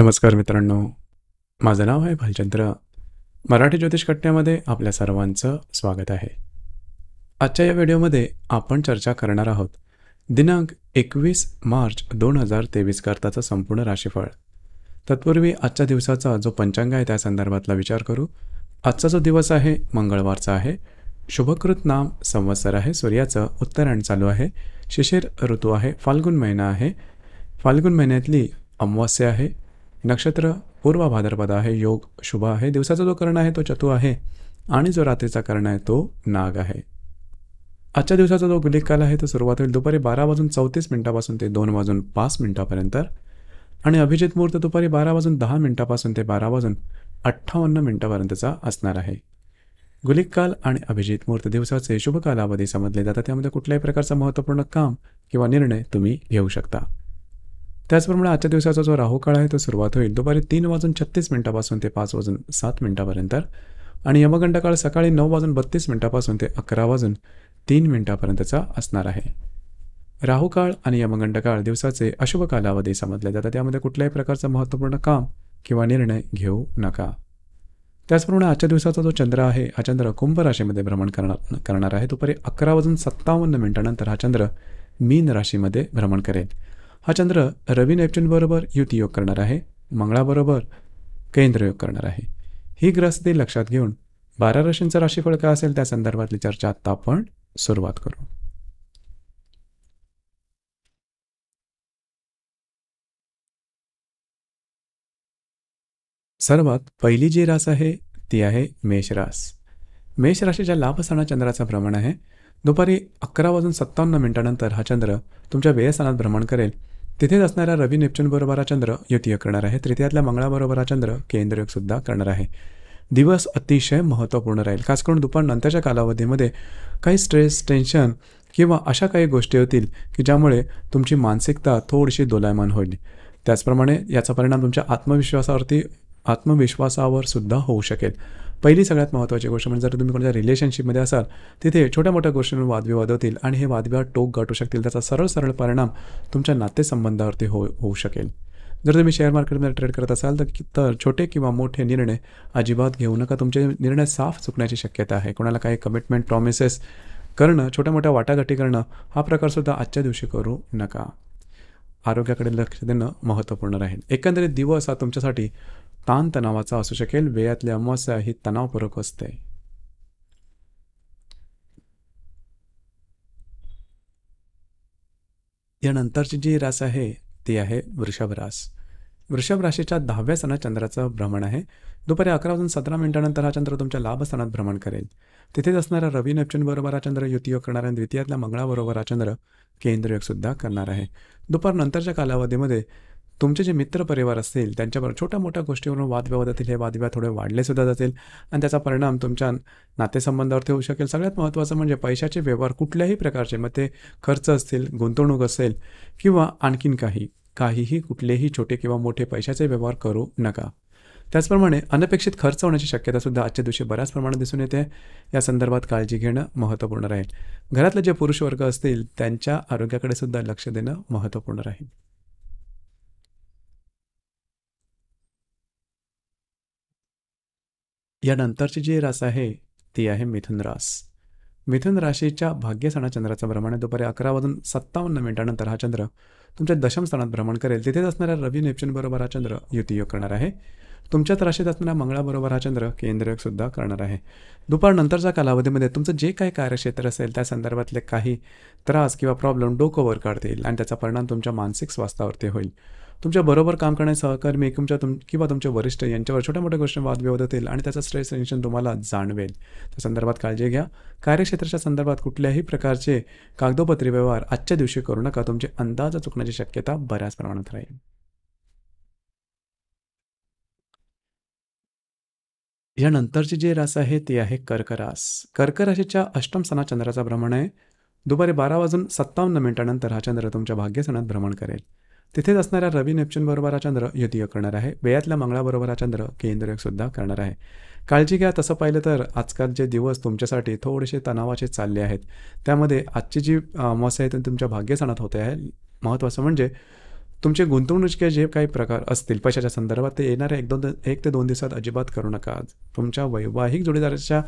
नमस्कार मित्रांनो माझं नाव आहे भालचंद्र मराठी ज्योतिष कट्ट्यामध्ये आपल्या सर्वांचं स्वागत आहे आजच्या या व्हिडिओमध्ये आपण चर्चा करणार आहोत दिनांक एकवीस मार्च दोन हजार तेवीस करताचं संपूर्ण राशीफळ तत्पूर्वी आजच्या दिवसाचा जो पंचांग आहे त्या संदर्भातला विचार करू आजचा जो दिवस आहे मंगळवारचा आहे शुभकृत नाम संवत्सर आहे सूर्याचं उत्तरायण चालू आहे शिशिर ऋतू आहे फाल्गुन महिना आहे फाल्गुन महिन्यातली अमावस्या आहे नक्षत्र पूर्व भाद्रपद आहे योग शुभ आहे दिवसाचा जो कर्ण आहे तो चतु आहे आणि जो रात्रीचा कर्ण आहे तो नाग आहे आजच्या दिवसाचा जो गुलिक काल आहे तो सुरुवात होईल दुपारी बारा वाजून चौतीस मिनिटापासून ते दोन वाजून पाच मिनिटापर्यंत आणि अभिजित मुहूर्त दुपारी बारा वाजून दहा मिनिटापासून ते बारा वाजून अठ्ठावन्न मिनिटापर्यंतचा असणार आहे गुलिक काल आणि अभिजित मुहूर्त दिवसाचे शुभ कालावधी समजले जातात त्यामध्ये कुठल्याही प्रकारचं महत्त्वपूर्ण काम किंवा निर्णय तुम्ही घेऊ शकता त्याचप्रमाणे आजच्या दिवसाचा जो राहुकाळ आहे तो सुरुवात होईल दुपारी तीन वाजून छत्तीस मिनिटापासून ते पाच वाजून सात मिनिटापर्यंत आणि यमगंडकाळ सकाळी नऊ वाजून बत्तीस मिनिटापासून ते अकरा वाजून तीन मिनिटापर्यंतचा असणार आहे राहुकाळ आणि यमगंडकाळ दिवसाचे अशुभ कालावधी समजले जातात त्यामध्ये कुठल्याही प्रकारचं महत्त्वपूर्ण काम किंवा निर्णय घेऊ नका त्याचप्रमाणे आजच्या दिवसाचा जो चंद्र आहे हा चंद्र कुंभ राशीमध्ये भ्रमण करणार करणार आहे दुपारी अकरा वाजून सत्तावन्न मिनिटानंतर हा चंद्र मीन राशीमध्ये भ्रमण करेल हा चंद्र रवी नेपच्यूनबरोबर युतीयोग करणार आहे मंगळाबरोबर केंद्रयोग करणार आहे ही ग्रहस्थिती लक्षात घेऊन बारा राशींचं राशीफळ काय असेल त्या संदर्भातली चर्चा आता आपण सुरुवात करू सर्वात पहिली जी रास आहे ती आहे मेष रास मेष राशीच्या लाभस्थाना चंद्राचं भ्रमण आहे दुपारी अकरा वाजून सत्तावन्न मिनिटानंतर हा चंद्र तुमच्या व्ययस्थानात भ्रमण करेल तिथेच असणाऱ्या रवी बरोबर हा चंद्र युतीय करणार आहे तृतीयातल्या मंगळाबरोबर हा चंद्र सुद्धा करणार आहे दिवस अतिशय महत्त्वपूर्ण राहील खास करून दुपारनंतरच्या कालावधीमध्ये काही स्ट्रेस टेन्शन किंवा अशा काही गोष्टी होतील की ज्यामुळे तुमची मानसिकता थोडीशी दोलायमान होईल त्याचप्रमाणे याचा परिणाम तुमच्या आत्मविश्वासावरती आत्मविश्वासावर सुद्धा होऊ शकेल पहिली सगळ्यात महत्त्वाची गोष्ट म्हणजे जर तुम्ही कोणत्या रिलेशनशिपमध्ये असाल तिथे छोट्या मोठ्या गोष्टींवर वादविवाद होतील आणि हे वादविवाद टोक गाठू शकतील त्याचा सरळ सरळ परिणाम तुमच्या नातेसंबंधावरती हो होऊ शकेल जर तुम्ही शेअर मार्केटमध्ये ट्रेड करत असाल तर तर छोटे किंवा मोठे निर्णय अजिबात घेऊ नका तुमचे निर्णय साफ चुकण्याची शक्यता आहे कोणाला काही कमिटमेंट प्रॉमिसेस करणं छोट्या मोठ्या वाटाघाटी करणं हा प्रकारसुद्धा आजच्या दिवशी करू नका आरोग्याकडे लक्ष देणं महत्त्वपूर्ण राहील एकंदरीत दिवस हा तुमच्यासाठी ताणतणावाचा असू शकेल वेयातली अमावस्या ही तणावपूर्वक असते यानंतरची जी रास आहे ती आहे वृषभ रास वृषभ राशीच्या दहाव्या स्थानात चंद्राचं भ्रमण आहे दुपारी अकरा वाजून सतरा मिनिटानंतर हा चंद्र तुमच्या लाभस्थानात भ्रमण करेल तिथेच असणारा रवी बरोबर हा चंद्र युतीयोग करणार आणि द्वितीयातल्या मंगळाबरोबर हा चंद्र केंद्रयोग सुद्धा करणार आहे दुपारनंतरच्या कालावधीमध्ये तुमचे जे मित्रपरिवार असतील त्यांच्याबरोबर छोट्या मोठ्या गोष्टीवरून वादविवादातील हे वादविवाद थोडे वाढले सुद्धा जातील आणि त्याचा परिणाम तुमच्या नातेसंबंधावरती होऊ शकेल सगळ्यात महत्त्वाचं म्हणजे पैशाचे व्यवहार कुठल्याही प्रकारचे मग ते खर्च असतील गुंतवणूक असेल किंवा आणखीन काही काहीही कुठलेही छोटे किंवा मोठे पैशाचे व्यवहार करू नका त्याचप्रमाणे अनपेक्षित खर्च होण्याची शक्यतासुद्धा आजच्या दिवशी बऱ्याच प्रमाणात दिसून येते या संदर्भात काळजी घेणं महत्त्वपूर्ण राहील घरातले जे पुरुष वर्ग असतील त्यांच्या आरोग्याकडे सुद्धा लक्ष देणं महत्त्वपूर्ण राहील यानंतरची जी रास आहे ती आहे मिथुन रास मिथुन राशीच्या भाग्यस्थाना चंद्राचा भ्रमण आहे दुपारी अकरा वाजून सत्तावन्न मिनिटानंतर हा चंद्र तुमच्या दशम स्थानात भ्रमण करेल तिथेच असणाऱ्या रवी बरोबर हा चंद्र युतीयोग करणार आहे तुमच्याच राशीत असणाऱ्या मंगळाबरोबर हा चंद्र केंद्रयोगसुद्धा करणार आहे दुपारनंतरच्या कालावधीमध्ये तुमचं जे काही कार्यक्षेत्र असेल त्या संदर्भातले काही त्रास किंवा प्रॉब्लेम डोकं वर काढतील आणि त्याचा परिणाम तुमच्या मानसिक स्वास्थ्यावरती होईल तुमच्या बरोबर काम करणारे सहकर्मी तुमच्या तुम किंवा तुमचे वरिष्ठ यांच्यावर छोट्या मोठ्या गोष्टी वादविवाद होतील आणि त्याचा स्ट्रेस टेन्शन तुम्हाला जाणवेल त्या संदर्भात काळजी घ्या कार्यक्षेत्राच्या संदर्भात कुठल्याही प्रकारचे कागदोपत्री व्यवहार आजच्या दिवशी करू नका तुमचे अंदाज चुकण्याची शक्यता बऱ्याच प्रमाणात राहील यानंतरची जी रास आहे ती आहे कर्करास कर्कराशीच्या अष्टम सणा चंद्राचा भ्रमण आहे दुपारी बारा वाजून सत्तावन्न मिनिटानंतर हा चंद्र तुमच्या भाग्यसणात भ्रमण करेल तिथेच असणाऱ्या रवी बरोबर हा चंद्र युतीय करणार आहे वेयातल्या मंगळाबरोबर हा चंद्र सुद्धा करणार आहे काळजी घ्या तसं पाहिलं तर आजकालचे दिवस तुमच्यासाठी थोडेसे तणावाचे चालले आहेत त्यामध्ये आजची जी अमावस्या आहे ती तुमच्या भाग्यस्थानात होते आहे महत्त्वाचं म्हणजे तुमचे गुंतवणुकीचे जे काही प्रकार असतील पैशाच्या संदर्भात ते येणाऱ्या एक दोन एक ते दोन दिवसात अजिबात करू नका तुमच्या वैवाहिक जोडीदाराच्या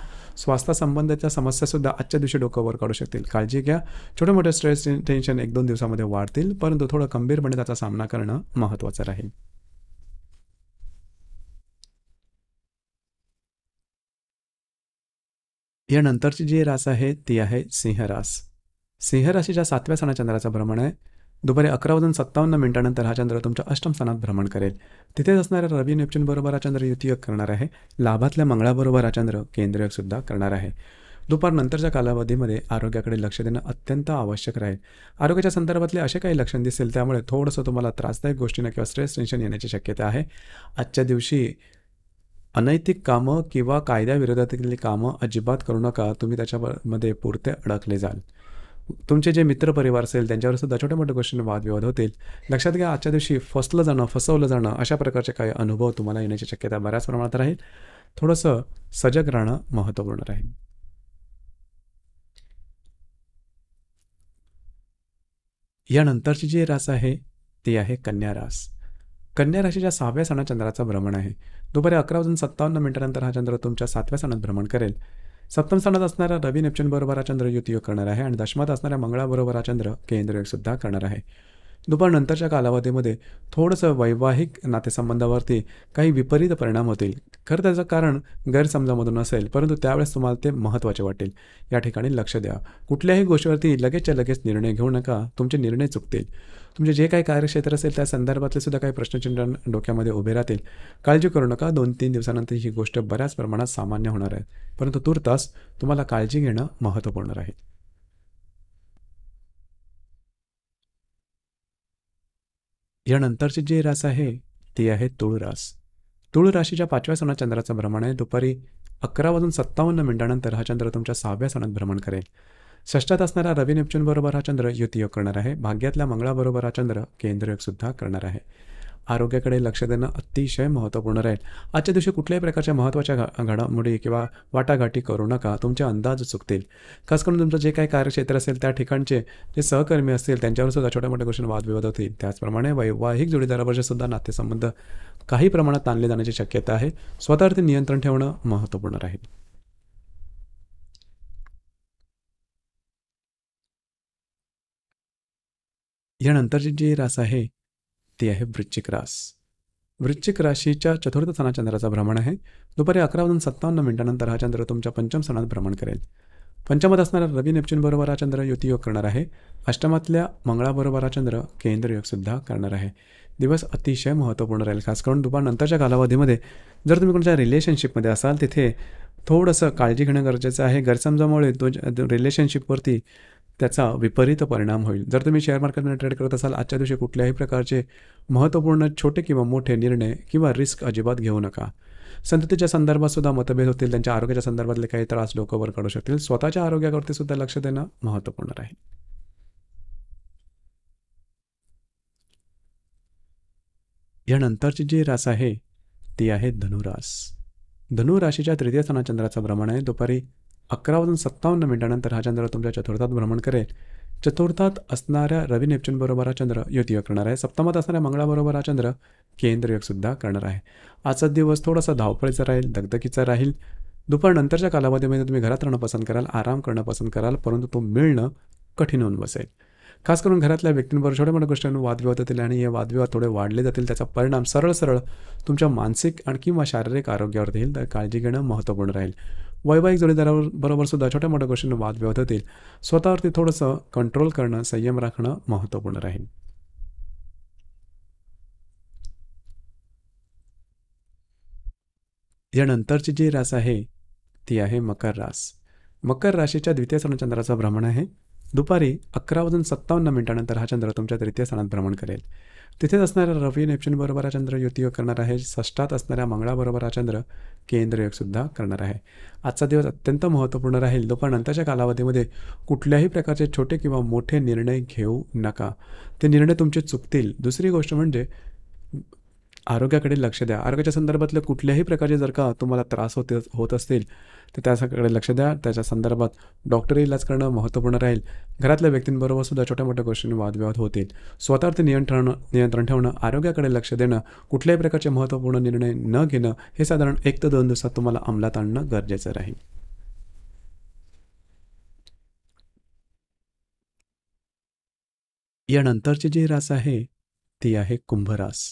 स्वास्थ्यासंबंधाच्या समस्यासुद्धा आजच्या दिवशी डोक्यावर काढू शकतील काळजी घ्या छोटे मोठे स्ट्रेस टेन्शन एक दोन दिवसामध्ये वाढतील परंतु थोडं गंभीरपणे त्याचा सामना करणं महत्त्वाचं राहील यानंतरची जी रास आहे ती आहे सिंहरास सिंहराशीच्या सातव्या सणाचंद्राचं चंद्राचा भ्रमण आहे दुपारी अकरा वाजून सत्तावन्न मिनिटानंतर हा चंद्र तुमच्या अष्टम स्थानात भ्रमण करेल तिथेच असणाऱ्या रवी बरोबर हा चंद्र युतीक करणार आहे लाभातल्या मंगळाबरोबर हा चंद्र सुद्धा करणार आहे दुपारनंतरच्या कालावधीमध्ये आरोग्याकडे लक्ष देणं अत्यंत आवश्यक राहील आरोग्याच्या संदर्भातले असे काही लक्षण दिसेल त्यामुळे थोडंसं तुम्हाला त्रासदायक गोष्टींना किंवा स्ट्रेस टेन्शन येण्याची शक्यता आहे आजच्या दिवशी अनैतिक कामं किंवा कायद्याविरोधातील कामं अजिबात करू नका तुम्ही त्याच्यामध्ये पुरते अडकले जाल तुमचे जे मित्रपरिवार असेल त्यांच्यावर सुद्धा छोट्या मोठ्या गोष्टींना वादविवाद होतील लक्षात घ्या आजच्या दिवशी फसलं जाणं फसवलं जाणं अशा प्रकारचे काही अनुभव तुम्हाला येण्याची शक्यता बऱ्याच प्रमाणात राहील थोडंसं सजग राहणं महत्त्वपूर्ण राहील यानंतरची जी रास आहे ती आहे कन्या रास कन्या राशीच्या सहाव्या सणात चंद्राचं भ्रमण आहे दुपारी अकरा वाजून सत्तावन्न मिनिटानंतर हा चंद्र तुमच्या सातव्या सणात भ्रमण करेल सप्तम स्थानात असणारा रवी नेपच्यून बरोबर हा चंद्र युती योग करणार आहे आणि दशमात असणाऱ्या मंगळाबरोबर हा चंद्र केंद्र सुद्धा करणार आहे नंतरच्या कालावधीमध्ये थोडंसं वैवाहिक नातेसंबंधावरती काही विपरीत परिणाम होतील खरं त्याचं कारण गैरसमजामधून असेल परंतु त्यावेळेस तुम्हाला ते महत्त्वाचे वाटेल या ठिकाणी लक्ष द्या कुठल्याही गोष्टीवरती लगेचच्या लगेच निर्णय घेऊ नका तुमचे निर्णय चुकतील तुमचे जे काही कार्यक्षेत्र असेल त्या संदर्भातले सुद्धा काही प्रश्नचिन्ह डोक्यामध्ये उभे राहतील काळजी करू नका दोन तीन दिवसानंतर ही गोष्ट बऱ्याच प्रमाणात सामान्य होणार आहे परंतु तूर्तास तुम्हाला काळजी घेणं महत्त्वपूर्ण राहील नंतरची जे रास आहे ती आहे तुळ रास तुळ राशीच्या पाचव्या सणात चंद्राचं भ्रमण आहे दुपारी अकरा वाजून सत्तावन्न मिनिटानंतर हा चंद्र तुमच्या सहाव्या सणात भ्रमण करेल षष्टात असणारा रवी नेपच्यूनबरोबर हा चंद्र युतीयोग करणार आहे भाग्यातल्या मंगळाबरोबर हा चंद्र केंद्रयोग सुद्धा करणार आहे आरोग्याकडे लक्ष देणं अतिशय महत्त्वपूर्ण राहील आजच्या दिवशी कुठल्याही प्रकारच्या महत्त्वाच्या घा घडामोडी किंवा वाटाघाटी करू नका तुमचे अंदाज चुकतील खास करून तुमचं जे काही कार्यक्षेत्र असेल त्या ठिकाणचे जे सहकर्मी असतील त्यांच्यावर सुद्धा छोट्या मोठ्या गोष्टी वादविवाद होतील त्याचप्रमाणे वैवाहिक जोडीदारावरचे सुद्धा नातेसंबंध काही प्रमाणात ताणले जाण्याची शक्यता आहे स्वतःवरती नियंत्रण ठेवणं महत्त्वपूर्ण राहील यानंतरची जी रास आहे ती आहे वृश्चिक रास वृश्चिक राशीच्या चतुर्थ स्थानात चंद्राचा भ्रमण आहे दुपारी अकरा वाजून सत्तावन्न मिनिटानंतर हा चंद्र तुमच्या पंचम स्थानात भ्रमण करेल पंचमात असणारा रवी नेपच्यूनबरोबर हा चंद्र युतीयोग करणार आहे अष्टमातल्या मंगळाबरोबर हा चंद्र सुद्धा करणार आहे दिवस अतिशय महत्त्वपूर्ण राहील खास करून दुपारनंतरच्या कालावधीमध्ये जर तुम्ही कोणत्या रिलेशनशिपमध्ये असाल तिथे थोडंसं काळजी घेणं गरजेचं आहे गैरसमजामुळे तो रिलेशनशिपवरती त्याचा विपरीत परिणाम होईल जर तुम्ही शेअर मार्केटमध्ये ट्रेड करत असाल आजच्या दिवशी कुठल्याही प्रकारचे महत्त्वपूर्ण छोटे किंवा मोठे निर्णय किंवा रिस्क अजिबात घेऊ नका संततीच्या संदर्भात सुद्धा मतभेद होतील त्यांच्या आरोग्याच्या संदर्भातले काही त्रास लोकवर काढू शकतील स्वतःच्या आरोग्यावरती सुद्धा लक्ष देणं महत्त्वपूर्ण राहील यानंतरची जी रास आहे ती आहे धनुरास धनुराशीच्या तृतीय स्थानात चंद्राचा भ्रमण आहे दुपारी अकरा वाजून सत्तावन्न मिनिटानंतर हा चंद्र तुमच्या चतुर्थात भ्रमण करेल चतुर्थात असणाऱ्या रवी बरोबर हा चंद्र युतीयोग करणार आहे सप्तमात असणाऱ्या मंगळाबरोबर हा चंद्र केंद्रयोगसुद्धा करणार आहे आजचा दिवस थोडासा धावपळीचा राहील दगदकीचा राहील दुपारनंतरच्या कालावधीमध्ये तुम्ही घरात राहणं पसंत कराल आराम करणं पसंत कराल परंतु तो मिळणं कठीण होऊन बसेल खास करून घरातल्या व्यक्तींबरोबर छोट्या मोठ्या गोष्टींवर वादविवाद होतील आणि हे वादविवाद थोडे वाढले जातील त्याचा परिणाम सरळ सरळ तुमच्या मानसिक आणि किंवा शारीरिक आरोग्यावर देईल तर काळजी घेणं महत्त्वपूर्ण राहील वैवाहिक जोडीदारावर बरोबर सुद्धा छोट्या मोठ्या गोष्टींना वाद होतील स्वतःवरती थोडंसं कंट्रोल करणं संयम राखणं महत्वपूर्ण राहील यानंतरची जी रास आहे ती आहे मकर रास मकर राशीच्या द्वितीय चंद्राचा भ्रमण आहे दुपारी अकरा वाजून सत्तावन्न मिनिटानंतर हा चंद्र तुमच्या तृतीय स्थानात भ्रमण करेल तिथेच असणाऱ्या रवी बरोबर हा चंद्र युतीयोग करणार आहे षष्टात असणाऱ्या मंगळाबरोबर हा चंद्र केंद्रयोगसुद्धा करणार आहे आजचा दिवस अत्यंत महत्त्वपूर्ण राहील पण नंतरच्या कालावधीमध्ये कुठल्याही प्रकारचे छोटे किंवा मोठे निर्णय घेऊ नका ते निर्णय तुमचे चुकतील दुसरी गोष्ट म्हणजे आरोग्याकडे लक्ष द्या आरोग्याच्या संदर्भातले कुठल्याही प्रकारचे जर का तुम्हाला त्रास होते होत असतील तर त्याकडे लक्ष द्या त्याच्या संदर्भात डॉक्टरी इलाज करणं महत्त्वपूर्ण राहील घरातल्या व्यक्तींबरोबर सुद्धा छोट्या मोठ्या गोष्टींनी वादविवाद होतील स्वतःवरती नियंत्रण नियंत्रण ठेवणं आरोग्याकडे लक्ष देणं कुठल्याही प्रकारचे महत्त्वपूर्ण निर्णय न घेणं हे साधारण एक ते दोन दिवसात तुम्हाला अंमलात आणणं गरजेचं राहील यानंतरची जी रास आहे ती आहे कुंभरास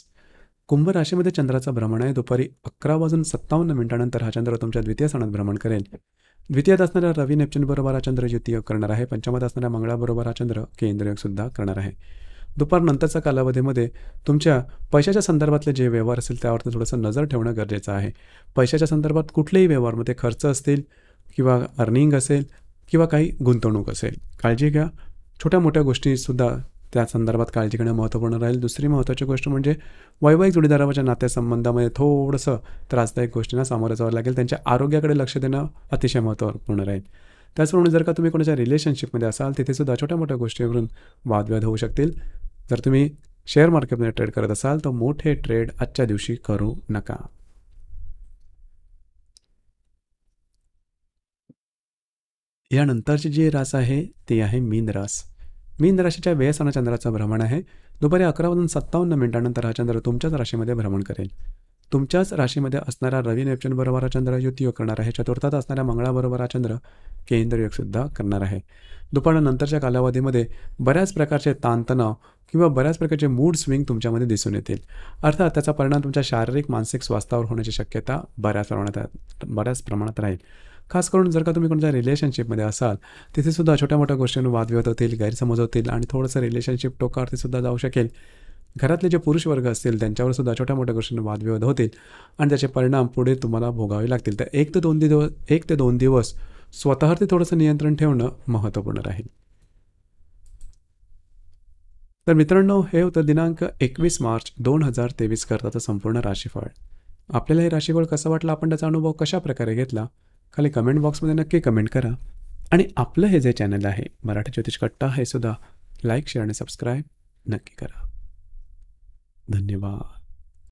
कुंभ राशीमध्ये चंद्राचा भ्रमण आहे दुपारी अकरा वाजून सत्तावन्न मिनिटानंतर हा चंद्र तुमच्या द्वितीय स्थानात भ्रमण करेल द्वितीयात असणाऱ्या रवी बरोबर हा चंद्र युतीय करणार आहे पंचमात असणाऱ्या मंगळाबरोबर हा चंद्र केंद्रयोग सुद्धा करणार आहे दुपारनंतरच्या कालावधीमध्ये तुमच्या पैशाच्या संदर्भातले जे व्यवहार असतील त्यावरती थोडंसं नजर ठेवणं गरजेचं आहे पैशाच्या संदर्भात कुठलेही व्यवहारमध्ये खर्च असतील किंवा अर्निंग असेल किंवा काही गुंतवणूक असेल काळजी घ्या छोट्या मोठ्या गोष्टीसुद्धा त्या संदर्भात काळजी घेणं महत्त्वपूर्ण राहील दुसरी महत्त्वाची गोष्ट म्हणजे वैवाहिक जोडीदाराच्या नात्यासंबंधामध्ये थोडंसं त्रासदायक गोष्टींना सामोरं जावं लागेल त्यांच्या आरोग्याकडे लक्ष देणं अतिशय महत्त्वपूर्ण राहील त्याचप्रमाणे जर का तुम्ही कोणाच्या रिलेशनशिपमध्ये असाल सुद्धा छोट्या मोठ्या गोष्टीवरून वादविवाद होऊ शकतील जर तुम्ही शेअर मार्केटमध्ये ट्रेड करत असाल तर मोठे ट्रेड आजच्या दिवशी करू नका यानंतरची जी रास आहे ती आहे मीन रास मीन राशीच्या व्ययसाना चंद्राचं भ्रमण आहे दुपारी अकरा वाजून सत्तावन्न मिनिटानंतर हा चंद्र तुमच्याच राशीमध्ये भ्रमण करेल तुमच्याच राशीमध्ये असणारा रवी बरोबर हा चंद्र युतीयोग करणार आहे चतुर्थात असणाऱ्या मंगळाबरोबर हा चंद्र केंद्रयोगसुद्धा करणार आहे दुपारनंतरच्या कालावधीमध्ये बऱ्याच प्रकारचे ताणतणाव किंवा बऱ्याच प्रकारचे मूड स्विंग तुमच्यामध्ये दिसून येतील अर्थात त्याचा परिणाम तुमच्या शारीरिक मानसिक स्वास्थ्यावर होण्याची शक्यता बऱ्याच प्रमाणात बऱ्याच प्रमाणात राहील खास करून जर का तुम्ही कोणत्या रिलेशनशिपमध्ये असाल तिथे सुद्धा छोट्या मोठ्या गोष्टींवर वादविवाद होतील गैरसमज होतील आणि थोडंसं रिलेशनशिप टोकावरती सुद्धा जाऊ शकेल घरातले जे पुरुष वर्ग असतील त्यांच्यावर सुद्धा छोट्या मोठ्या गोष्टींना वादविवाद होतील आणि त्याचे परिणाम पुढे तुम्हाला भोगावे लागतील तर एक ते दोन दिवस एक ते दोन दिवस ते थोडंसं नियंत्रण ठेवणं महत्त्वपूर्ण राहील तर मित्रांनो हे होतं दिनांक एकवीस मार्च दोन हजार तेवीस करताचं संपूर्ण राशीफळ आपल्याला हे राशीफळ कसं वाटलं आपण त्याचा अनुभव कशा प्रकारे घेतला खाली कमेंट बॉक्समध्ये नक्की कमेंट करा आणि आपलं हे जे चॅनल आहे मराठी ज्योतिष कट्टा हे सुद्धा लाईक शेअर आणि सबस्क्राईब नक्की करा धन्यवाद